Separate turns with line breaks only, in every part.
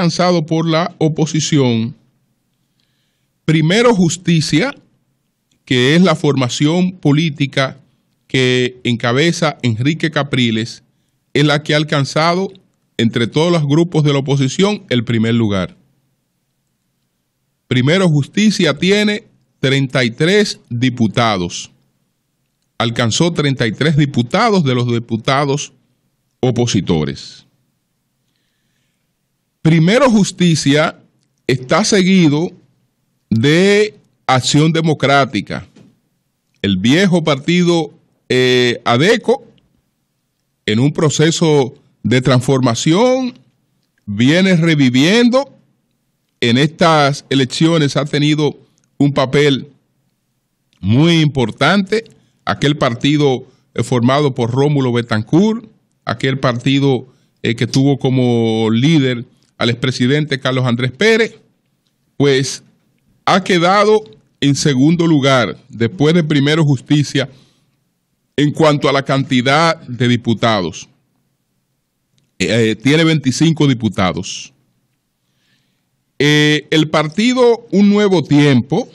alcanzado por la oposición, primero justicia, que es la formación política que encabeza Enrique Capriles, es la que ha alcanzado entre todos los grupos de la oposición el primer lugar. Primero Justicia tiene 33 diputados. Alcanzó 33 diputados de los diputados opositores primero justicia está seguido de Acción Democrática, el viejo partido eh, ADECO, en un proceso de transformación, viene reviviendo. En estas elecciones ha tenido un papel muy importante. Aquel partido eh, formado por Rómulo Betancourt, aquel partido eh, que tuvo como líder al expresidente Carlos Andrés Pérez, pues ha quedado en segundo lugar, después de primero justicia, en cuanto a la cantidad de diputados. Eh, eh, tiene 25 diputados. Eh, el partido Un Nuevo Tiempo,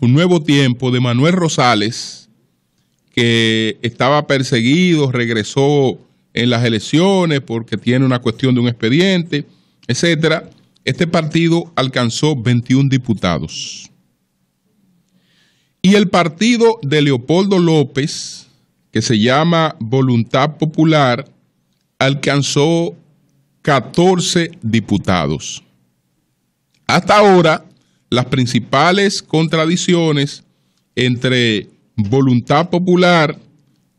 Un Nuevo Tiempo de Manuel Rosales, que estaba perseguido, regresó en las elecciones porque tiene una cuestión de un expediente, etcétera, este partido alcanzó 21 diputados. Y el partido de Leopoldo López, que se llama Voluntad Popular, alcanzó 14 diputados. Hasta ahora, las principales contradicciones entre Voluntad Popular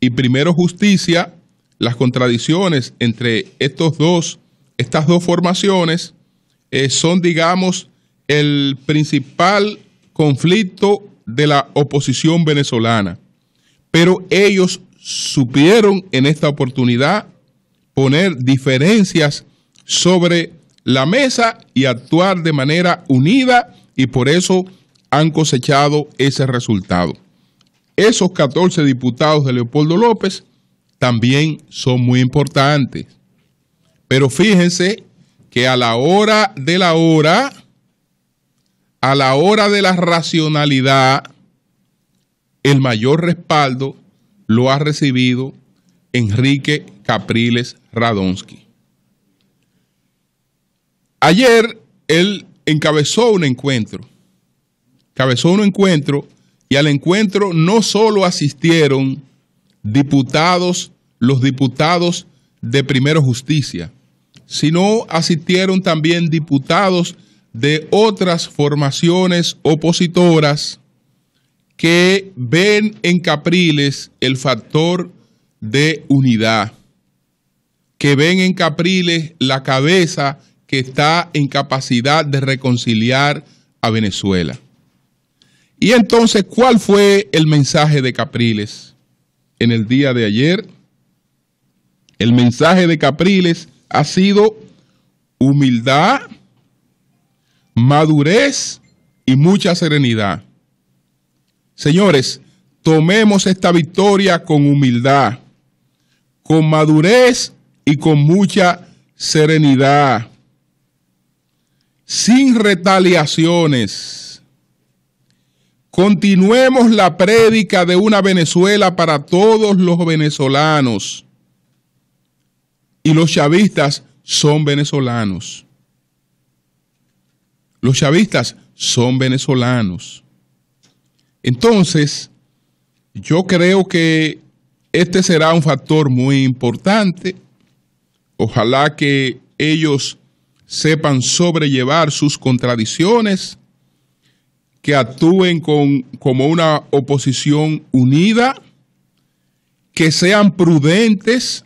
y Primero Justicia, las contradicciones entre estos dos estas dos formaciones eh, son, digamos, el principal conflicto de la oposición venezolana. Pero ellos supieron en esta oportunidad poner diferencias sobre la mesa y actuar de manera unida y por eso han cosechado ese resultado. Esos 14 diputados de Leopoldo López también son muy importantes pero fíjense que a la hora de la hora, a la hora de la racionalidad, el mayor respaldo lo ha recibido Enrique Capriles Radonsky. Ayer él encabezó un encuentro, encabezó un encuentro y al encuentro no solo asistieron diputados, los diputados de Primero Justicia, sino asistieron también diputados de otras formaciones opositoras que ven en Capriles el factor de unidad, que ven en Capriles la cabeza que está en capacidad de reconciliar a Venezuela. Y entonces, ¿cuál fue el mensaje de Capriles en el día de ayer? El mensaje de Capriles ha sido humildad, madurez y mucha serenidad. Señores, tomemos esta victoria con humildad, con madurez y con mucha serenidad, sin retaliaciones. Continuemos la prédica de una Venezuela para todos los venezolanos y los chavistas son venezolanos. Los chavistas son venezolanos. Entonces, yo creo que este será un factor muy importante. Ojalá que ellos sepan sobrellevar sus contradicciones, que actúen con, como una oposición unida, que sean prudentes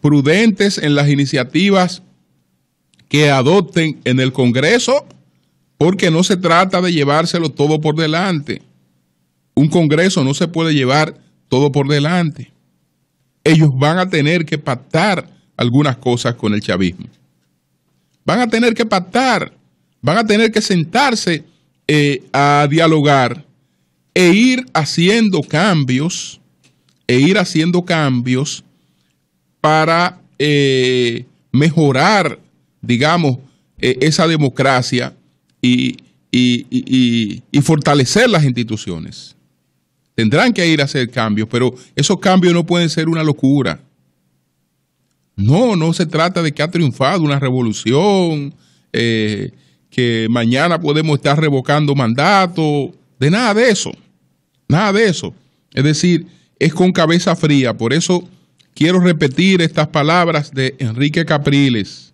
prudentes en las iniciativas que adopten en el Congreso, porque no se trata de llevárselo todo por delante. Un Congreso no se puede llevar todo por delante. Ellos van a tener que pactar algunas cosas con el chavismo. Van a tener que pactar, van a tener que sentarse eh, a dialogar e ir haciendo cambios, e ir haciendo cambios para eh, mejorar, digamos, eh, esa democracia y, fortalecer las instituciones. Tendrán que ir a hacer cambios, pero esos cambios no pueden ser una locura. No, no se trata de que ha triunfado una revolución, eh, que mañana podemos estar revocando mandato, de nada de eso, nada de eso. Es decir, es con cabeza fría, por eso Quiero repetir estas palabras de Enrique Capriles.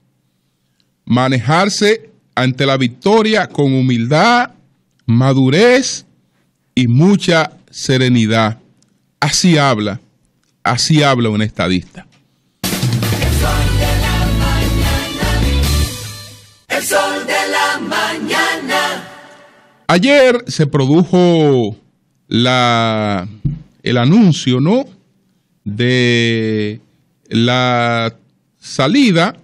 Manejarse ante la victoria con humildad, madurez y mucha serenidad. Así habla, así habla un estadista. El sol de la mañana. El sol de la mañana. Ayer se produjo la, el anuncio, ¿no? de la salida,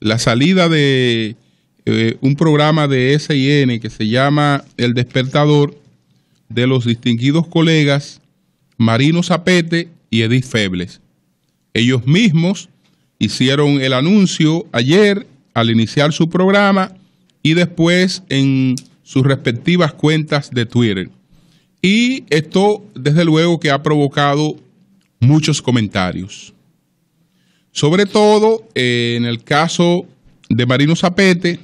la salida de eh, un programa de SIN que se llama El Despertador de los distinguidos colegas Marino Zapete y Edith Febles. Ellos mismos hicieron el anuncio ayer al iniciar su programa y después en sus respectivas cuentas de Twitter. Y esto, desde luego, que ha provocado muchos comentarios. Sobre todo eh, en el caso de Marino Zapete,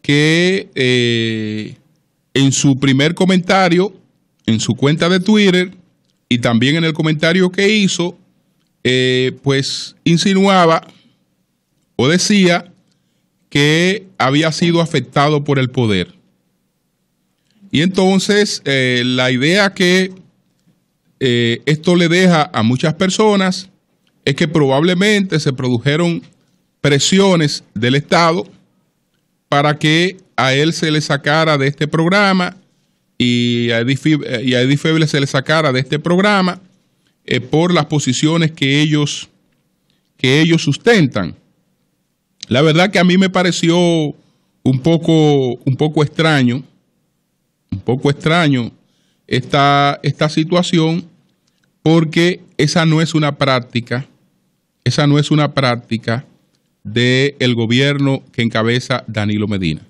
que eh, en su primer comentario, en su cuenta de Twitter y también en el comentario que hizo, eh, pues insinuaba o decía que había sido afectado por el poder. Y entonces la idea que eh, esto le deja a muchas personas es que probablemente se produjeron presiones del Estado para que a él se le sacara de este programa y a Edith eh, y a se le sacara de este programa eh, por las posiciones que ellos, que ellos sustentan. La verdad que a mí me pareció un poco, un poco extraño, un poco extraño esta, esta situación porque esa no es una práctica, esa no es una práctica del gobierno que encabeza Danilo Medina.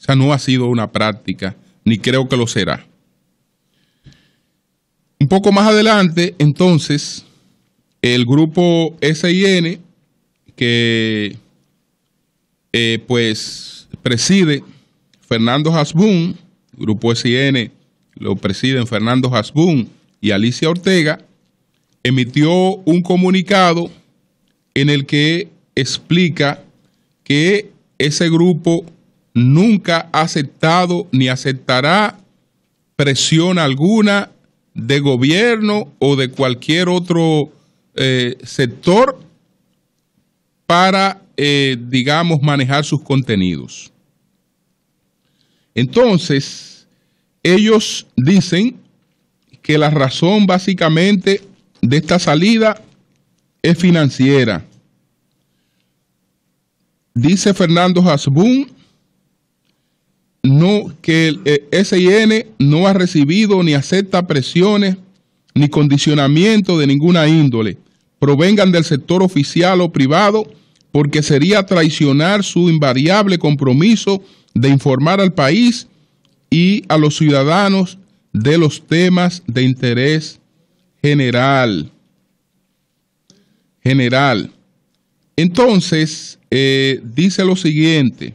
Esa no ha sido una práctica, ni creo que lo será. Un poco más adelante, entonces, el grupo SIN, que eh, pues preside Fernando Hasbun, grupo SIN lo presiden Fernando Hasbún y Alicia Ortega, emitió un comunicado en el que explica que ese grupo nunca ha aceptado ni aceptará presión alguna de gobierno o de cualquier otro eh, sector para, eh, digamos, manejar sus contenidos. Entonces, ellos dicen que la razón básicamente de esta salida es financiera. Dice Fernando Hasbun no, que el eh, SIN no ha recibido ni acepta presiones ni condicionamiento de ninguna índole, provengan del sector oficial o privado, porque sería traicionar su invariable compromiso de informar al país y a los ciudadanos de los temas de interés general. General. Entonces, eh, dice lo siguiente,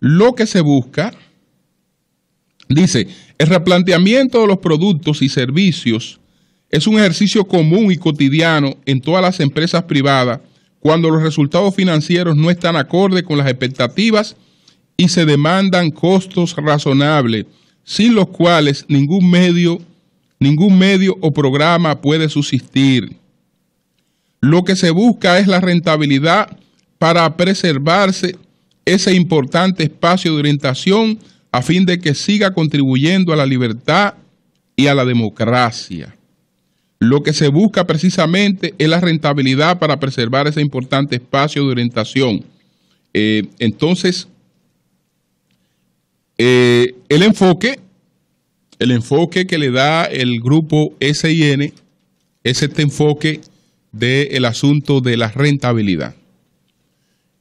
lo que se busca, dice, el replanteamiento de los productos y servicios es un ejercicio común y cotidiano en todas las empresas privadas cuando los resultados financieros no están acorde con las expectativas y se demandan costos razonables, sin los cuales ningún medio, ningún medio o programa puede subsistir. Lo que se busca es la rentabilidad para preservarse ese importante espacio de orientación a fin de que siga contribuyendo a la libertad y a la democracia. Lo que se busca precisamente es la rentabilidad para preservar ese importante espacio de orientación. Eh, entonces, eh, el enfoque, el enfoque que le da el grupo SIN es este enfoque del asunto de la rentabilidad.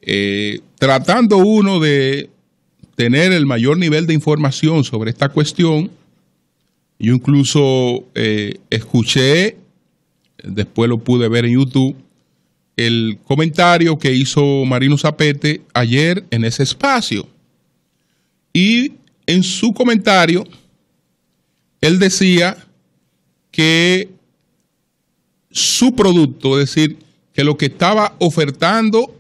Eh, tratando uno de tener el mayor nivel de información sobre esta cuestión, yo incluso eh, escuché, después lo pude ver en YouTube, el comentario que hizo Marino Zapete ayer en ese espacio y en su comentario, él decía que su producto, es decir, que lo que estaba ofertando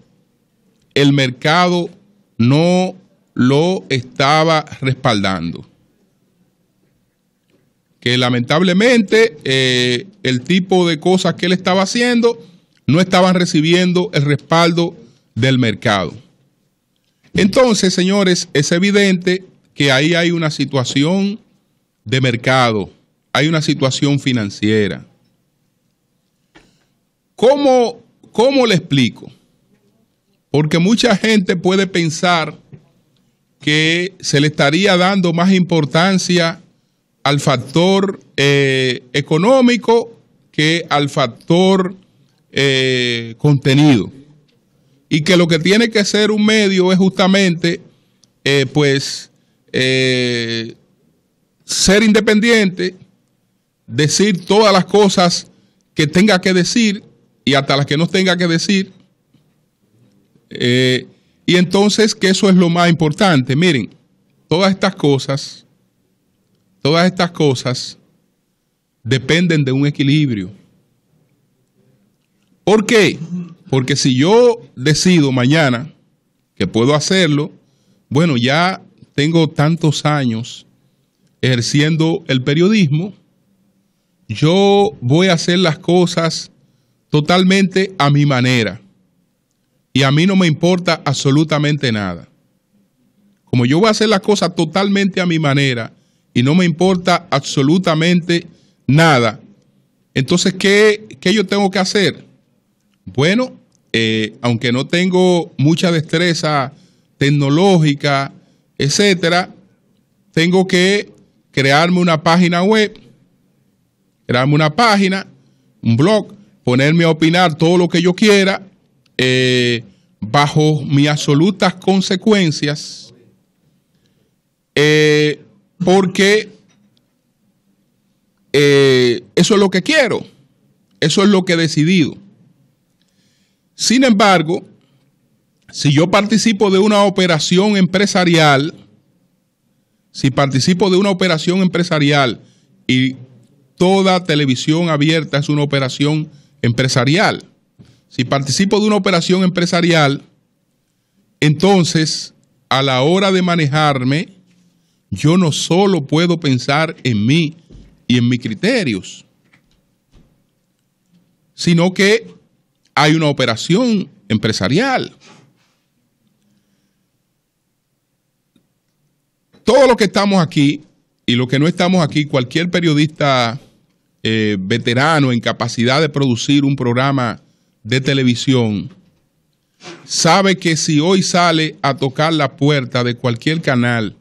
el mercado no lo estaba respaldando. Que lamentablemente eh, el tipo de cosas que él estaba haciendo no estaban recibiendo el respaldo del mercado. Entonces, señores, es evidente que ahí hay una situación de mercado, hay una situación financiera. ¿Cómo, cómo le explico? Porque mucha gente puede pensar que se le estaría dando más importancia al factor eh, económico que al factor eh, contenido y que lo que tiene que ser un medio es justamente, eh, pues, eh, ser independiente, decir todas las cosas que tenga que decir y hasta las que no tenga que decir. Eh, y entonces que eso es lo más importante. Miren, todas estas cosas, todas estas cosas dependen de un equilibrio. ¿Por qué? Porque si yo decido mañana que puedo hacerlo, bueno, ya tengo tantos años ejerciendo el periodismo, yo voy a hacer las cosas totalmente a mi manera. Y a mí no me importa absolutamente nada. Como yo voy a hacer las cosas totalmente a mi manera y no me importa absolutamente nada, entonces, ¿qué, yo tengo que hacer? Bueno, eh, aunque no tengo mucha destreza tecnológica, etcétera, tengo que crearme una página web, crearme una página, un blog, ponerme a opinar todo lo que yo quiera, eh, bajo mis absolutas consecuencias, eh, porque eso es lo que quiero, eso es lo que he decidido. Sin embargo, si yo participo de una operación empresarial, si participo de una operación empresarial y toda televisión abierta es una operación empresarial, si participo de una operación empresarial, entonces a la hora de manejarme, yo no solo puedo pensar en mí y en mis criterios, sino que hay una operación empresarial. Todo lo que estamos aquí y lo que no estamos aquí, cualquier periodista eh, veterano en capacidad de producir un programa de televisión, sabe que si hoy sale a tocar la puerta de cualquier canal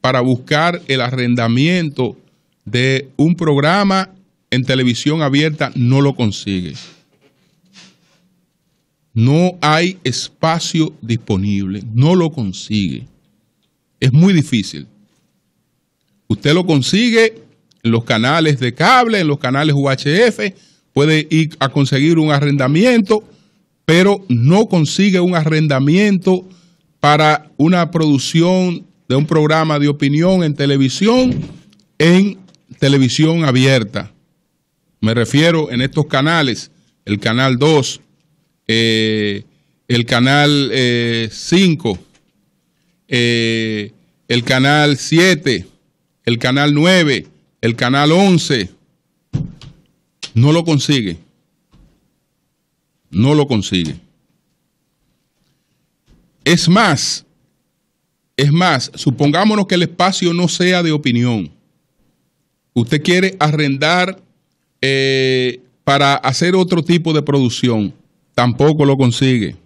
para buscar el arrendamiento de un programa en televisión abierta, no lo consigue. No hay espacio disponible, no lo consigue. Es muy difícil. Usted lo consigue en los canales de cable, en los canales UHF, puede ir a conseguir un arrendamiento, pero no consigue un arrendamiento para una producción de un programa de opinión en televisión, en televisión abierta. Me refiero en estos canales, el canal 2, eh, el canal 5, eh, eh, el canal 7, el canal 9, el canal 11, no lo consigue. No lo consigue. Es más, es más, supongámonos que el espacio no sea de opinión. Usted quiere arrendar para hacer otro tipo de producción tampoco lo consigue.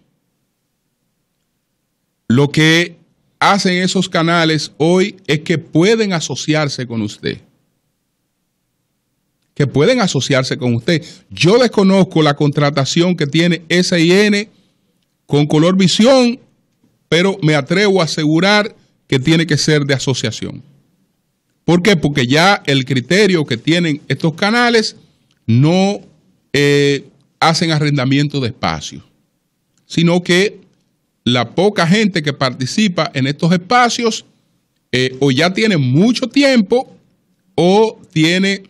Lo que hacen esos canales hoy es que pueden asociarse con usted. Que pueden asociarse con usted. Yo desconozco la contratación que tiene SIN con Color Visión, pero me atrevo a asegurar que tiene que ser de asociación. ¿Por qué? Porque ya el criterio que tienen estos canales no eh, hacen arrendamiento de espacios, sino que la poca gente que participa en estos espacios eh, o ya tiene mucho tiempo o tiene,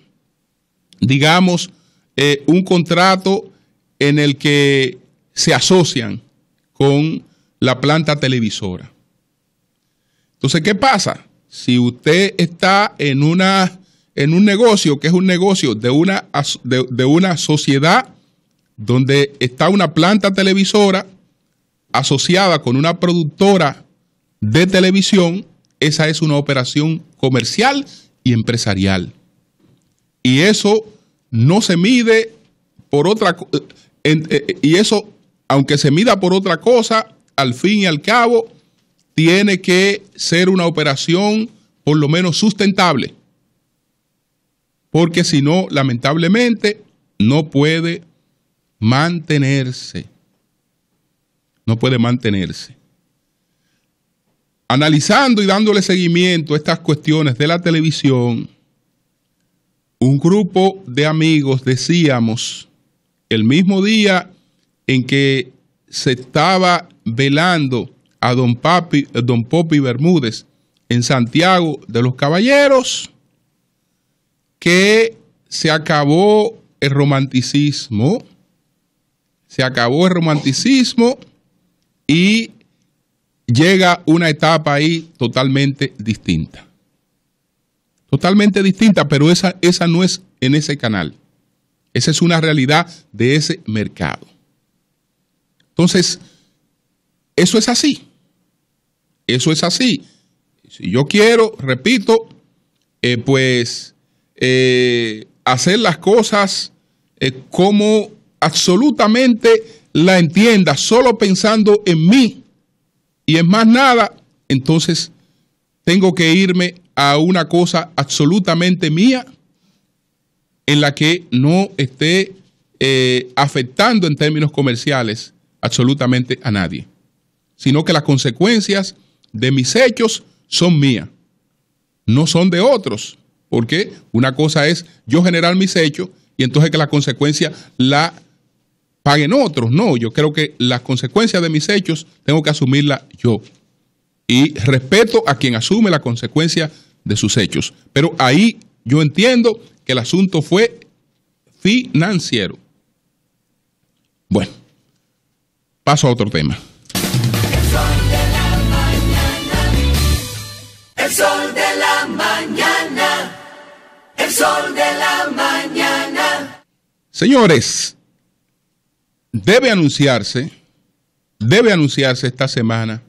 digamos, eh, un contrato en el que se asocian con la planta televisora. Entonces, ¿qué pasa? Si usted está en, una, en un negocio que es un negocio de una, de una sociedad donde está una planta televisora asociada con una productora de televisión, esa es una operación comercial y empresarial. Y eso no se mide por otra eh, eh, y eso aunque se mida por otra cosa, al fin y al cabo tiene que ser una operación por lo menos sustentable. Porque si no, lamentablemente no puede mantenerse. No puede mantenerse. Analizando y dándole seguimiento a estas cuestiones de la televisión, un grupo de amigos decíamos el mismo día en que se estaba velando a don, Papi, don Popi Bermúdez en Santiago de los Caballeros, que se acabó el romanticismo, se acabó el romanticismo y llega una etapa ahí totalmente distinta. Totalmente distinta, pero esa, esa no es en ese canal. Esa es una realidad de ese mercado. Entonces, eso es así. Eso es así. Si yo quiero, repito, eh, pues eh, hacer las cosas eh, como absolutamente la entienda solo pensando en mí y en más nada, entonces tengo que irme a una cosa absolutamente mía en la que no esté eh, afectando en términos comerciales absolutamente a nadie, sino que las consecuencias de mis hechos son mías, no son de otros, porque una cosa es yo generar mis hechos y entonces que la consecuencia la paguen otros. No, yo creo que las consecuencias de mis hechos tengo que asumirlas yo. Y respeto a quien asume la consecuencia de sus hechos. Pero ahí yo entiendo que el asunto fue financiero. Bueno, paso a otro tema. El sol de la mañana. El sol de la mañana. El sol de la mañana. Señores, debe anunciarse, debe anunciarse esta semana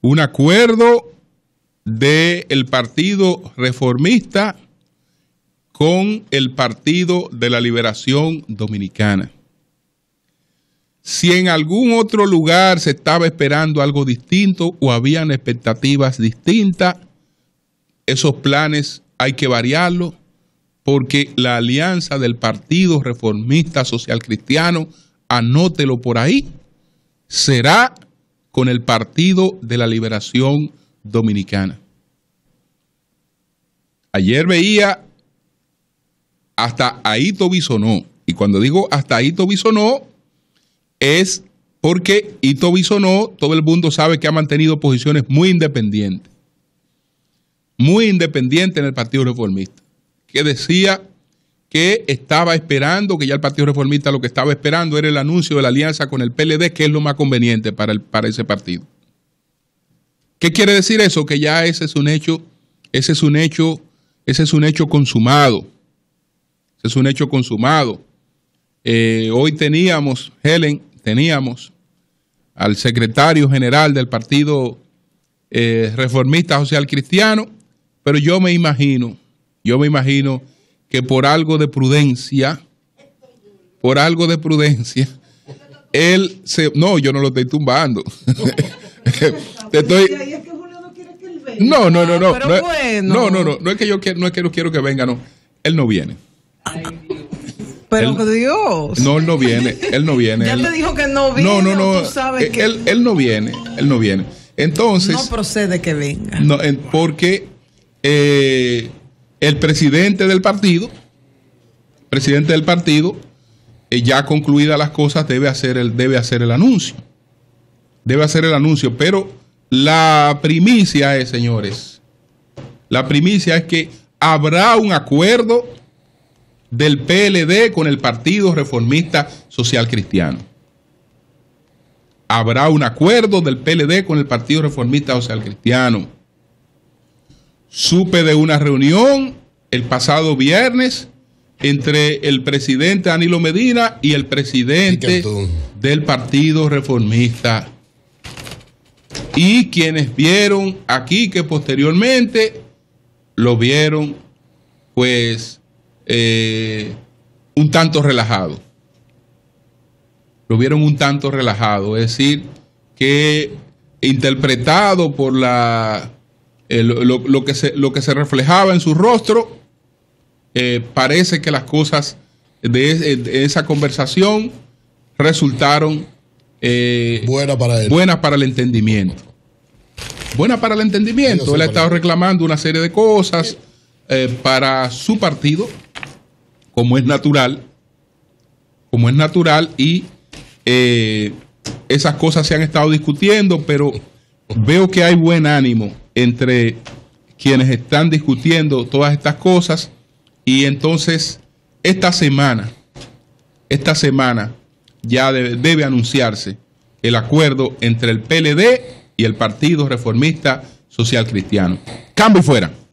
un acuerdo del Partido Reformista con el Partido de la Liberación Dominicana. Si en algún otro lugar se estaba esperando algo distinto o habían expectativas distintas, esos planes hay que variarlos porque la alianza del Partido Reformista Social Cristiano anótelo por ahí, será con el Partido de la Liberación Dominicana. Ayer veía hasta Aito no. y cuando digo hasta Aito no es porque Toviso no todo el mundo sabe que ha mantenido posiciones muy independientes, muy independientes en el Partido Reformista, que decía que estaba esperando, que ya el Partido Reformista lo que estaba esperando era el anuncio de la alianza con el PLD, que es lo más conveniente para, para ese partido. ¿Qué quiere decir eso? Que ya ese es un hecho, ese es un hecho, ese es un hecho consumado. Ese es un hecho consumado. Eh, hoy teníamos, Helen, teníamos al secretario general del Partido eh, Reformista Social Cristiano, pero yo me imagino, yo me imagino que por algo de prudencia, por algo de prudencia, él se... No, yo no lo estoy tumbando. Te estoy... No, no, no, no. No, no, no, no, no es que yo no es quiero que venga, no. Él no viene. Pero Dios. No, él no viene, él no viene. ya él, te dijo que no viene. No, no, no. Eh, él, él, no viene, él no viene. Entonces. No procede que venga. No, porque eh, el presidente del partido, presidente del partido, eh, ya concluidas las cosas, debe hacer, el, debe hacer el anuncio. Debe hacer el anuncio, pero la primicia es, señores, la primicia es que habrá un acuerdo del PLD con el Partido Reformista Social Cristiano. Habrá un acuerdo del PLD con el Partido Reformista Social Cristiano. Supe de una reunión el pasado viernes entre el presidente Danilo Medina y el presidente del Partido Reformista. Y quienes vieron aquí que posteriormente lo vieron pues eh, un tanto relajado. Lo vieron un tanto relajado, es decir, que interpretado por la eh, lo, que se, lo que se reflejaba en su rostro, eh, parece que las cosas de, eh, esa conversación resultaron buenas para buenas para el entendimiento. Buenas para el entendimiento. Él ha estado reclamando una serie de cosas para su partido, como es natural, como es natural, y esas cosas se han estado discutiendo, pero veo que hay buen ánimo entre quienes están discutiendo todas estas cosas y entonces esta semana, esta semana ya debe, anunciarse el acuerdo entre el PLD y el Partido Reformista Social Cristiano. Cambio fuera.